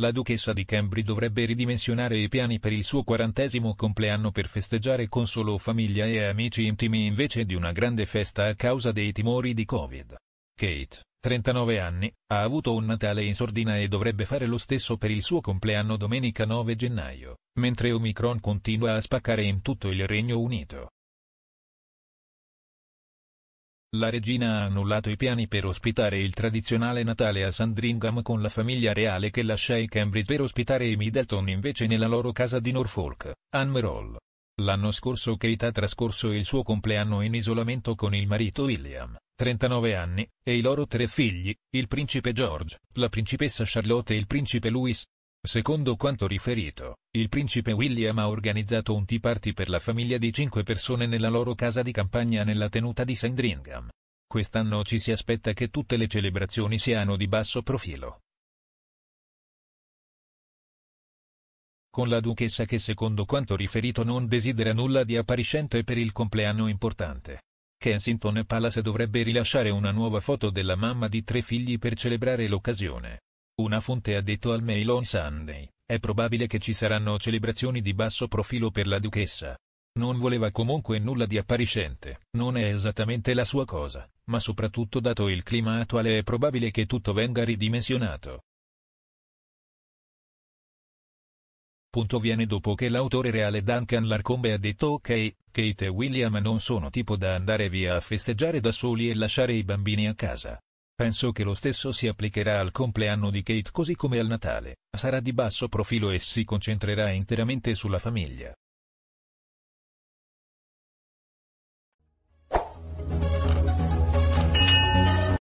la duchessa di Cambridge dovrebbe ridimensionare i piani per il suo quarantesimo compleanno per festeggiare con solo famiglia e amici intimi invece di una grande festa a causa dei timori di Covid. Kate, 39 anni, ha avuto un Natale in sordina e dovrebbe fare lo stesso per il suo compleanno domenica 9 gennaio, mentre Omicron continua a spaccare in tutto il Regno Unito. La regina ha annullato i piani per ospitare il tradizionale Natale a Sandringham con la famiglia reale che lascia i Cambridge per ospitare i Middleton invece nella loro casa di Norfolk, Anmerol. L'anno scorso Kate ha trascorso il suo compleanno in isolamento con il marito William, 39 anni, e i loro tre figli, il principe George, la principessa Charlotte e il principe Louis, Secondo quanto riferito, il principe William ha organizzato un tea party per la famiglia di cinque persone nella loro casa di campagna nella tenuta di Sandringham. Quest'anno ci si aspetta che tutte le celebrazioni siano di basso profilo. Con la duchessa che secondo quanto riferito non desidera nulla di appariscente per il compleanno importante. Kensington Palace dovrebbe rilasciare una nuova foto della mamma di tre figli per celebrare l'occasione. Una fonte ha detto al Mail on Sunday, è probabile che ci saranno celebrazioni di basso profilo per la duchessa. Non voleva comunque nulla di appariscente, non è esattamente la sua cosa, ma soprattutto dato il clima attuale è probabile che tutto venga ridimensionato. Punto viene dopo che l'autore reale Duncan Larcombe ha detto ok, Kate e William non sono tipo da andare via a festeggiare da soli e lasciare i bambini a casa. Penso che lo stesso si applicherà al compleanno di Kate così come al Natale, sarà di basso profilo e si concentrerà interamente sulla famiglia.